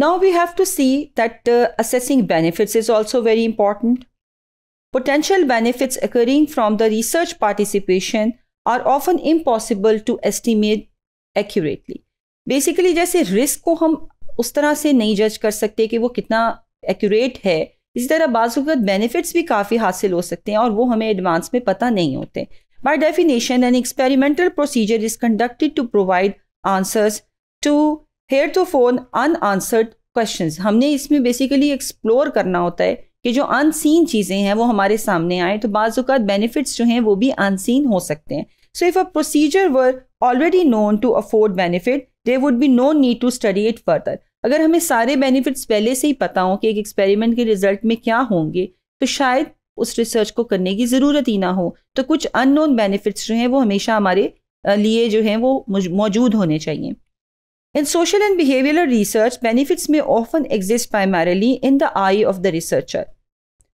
Now we have to see that uh, assessing benefits is also very important. Potential benefits occurring from the research participation are often impossible to estimate accurately. Basically जैसे risk को हम उस तरह से नहीं judge कर सकते कि वो कितना एक्यूरेट है इसी तरह बाज़त बेनिफिट्स भी काफ़ी हासिल हो सकते हैं और वो हमें एडवांस में पता नहीं होते By definition, an experimental procedure is conducted to provide answers to heretofore unanswered question हमने इसमें बेसिकली एक्सप्लोर करना होता है कि जो अनसीन चीज़ें हैं वो हमारे सामने आए तो बाज़ात बेनिफिट्स जो हैं वो भी अनसीन हो सकते हैं so if a procedure were already known to afford benefit there would be no need to study it further अगर हमें सारे बेनिफिट्स पहले से ही पता हों कि एक एक्सपेरिमेंट के रिजल्ट में क्या होंगे तो शायद उस रिसर्च को करने की ज़रूरत ही ना हो तो कुछ अननोन बेनिफिट्स जो हैं वो हमेशा हमारे लिए जो हैं वो मौजूद होने चाहिए In social and behavioral research, benefits may often exist primarily in the eye of the researcher.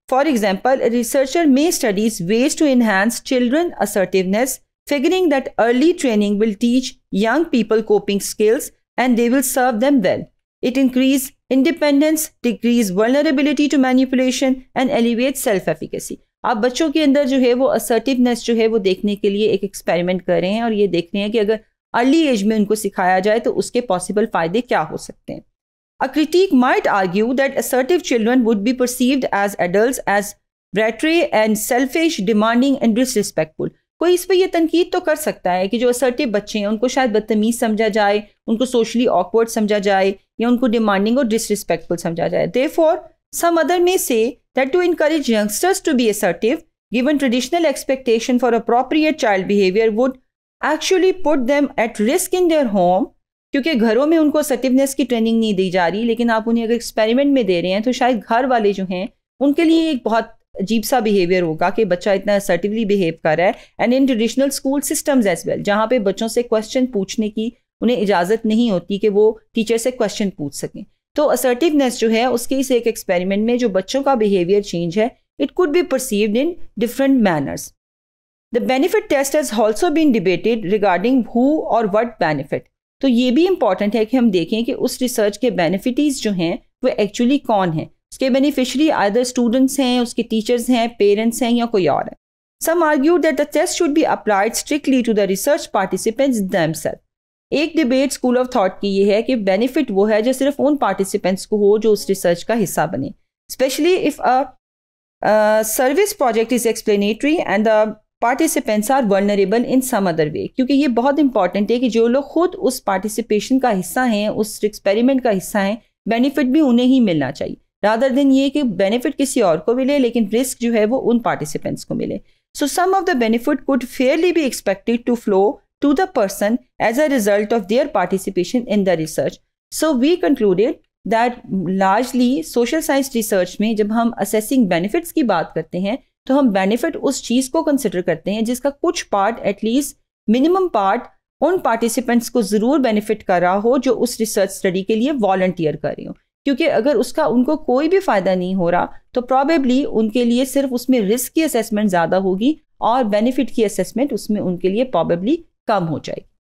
For example, a researcher may study ways to enhance children assertiveness, figuring that early training will teach young people coping skills and they will serve them well. It increases independence, decreases vulnerability to manipulation, and elevates self-efficacy. आप बच्चों के अंदर जो है वो assertiveness जो है वो देखने के लिए एक एक्सपेरिमेंट कर रहे हैं और ये देख रहे हैं कि अगर अर्ली एज में उनको सिखाया जाए तो उसके पॉसिबल फायदे क्या हो सकते हैं a critic might argue that assertive children would be perceived as adult as bratty and selfish demanding and disrespectful कोई इस पर यह तनकीद तो कर सकता है कि जो असर्टिव बच्चे हैं उनको शायद बदतमीज समझा जाए उनको सोशली ऑकवर्ड समझा जाए या उनको डिमांडिंग और डिसरिस्पेक्टफुल समझा जाए दे फॉर सम अदर में से that to encourage youngsters to be assertive given traditional expectation for appropriate child behaviour would actually put them at risk in their home क्योंकि घरों में उनको सटिवनेस की ट्रेनिंग नहीं दी जा रही लेकिन आप उन्हें अगर एक्सपेरिमेंट में दे रहे हैं तो शायद घर वाले जो हैं उनके लिए एक बहुत अजीब सा बिहेवियर होगा कि बच्चा इतना असर्टिवली बिहेव कर रहा है and in traditional school systems as well जहाँ पे बच्चों से क्वेश्चन पूछने की उन्हें इजाज़त नहीं होती कि वो टीचर से क्वेश्चन पूछ सकें तो असर्टिवनेस जो है उसके इस एक एक्सपेरिमेंट में जो बच्चों का बिहेवियर चेंज है it could be perceived in different manners the benefit test has also been debated regarding who or what benefit तो ये भी इम्पॉर्टेंट है कि हम देखें कि उस रिसर्च के बेनिफिटीज जो हैं वो एक्चुअली कौन है उसके बेनिफिशरी आदर स्टूडेंट्स हैं उसके टीचर्स हैं पेरेंट्स हैं या कोई और है some argue that the test should be applied strictly to the research participants themselves एक डिबेट स्कूल ऑफ थॉट की ये है कि बेनिफिट वो है जो सिर्फ उन पार्टिसिपेंट्स को हो जो उस रिसर्च का हिस्सा बने especially if a service project is explanatory and the participants are vulnerable in some other way क्योंकि ये बहुत इंपॉर्टेंट है कि जो लोग खुद उस पार्टिसिपेशन का हिस्सा हैं उस एक्सपेरिमेंट का हिस्सा हैं बेनिफिट भी उन्हें ही मिलना चाहिए रादर देन ये कि बेनिफिट किसी और को मिले लेकिन रिस्क जो है वो उन पार्टिसिपेंट्स को मिले so some of the benefit could fairly be expected to flow to the person as a result of their participation in the research so we concluded that largely social science research में जब हम assessing benefits की बात करते हैं तो हम benefit उस चीज़ को कंसिडर करते हैं जिसका कुछ पार्ट एटलीस्ट मिनिमम पार्ट उन पार्टिसिपेंट्स को ज़रूर बेनिफिट कर रहा हो जो उस रिसर्च स्टडी के लिए वॉल्टियर कर रही हो क्योंकि अगर उसका उनको कोई भी फ़ायदा नहीं हो रहा तो प्रॉबेबली उनके लिए सिर्फ उसमें रिस्क की असेसमेंट ज़्यादा होगी और बेनिफिट की असेसमेंट उसमें उनके लिए प्रॉबेबली कम हो जाएगी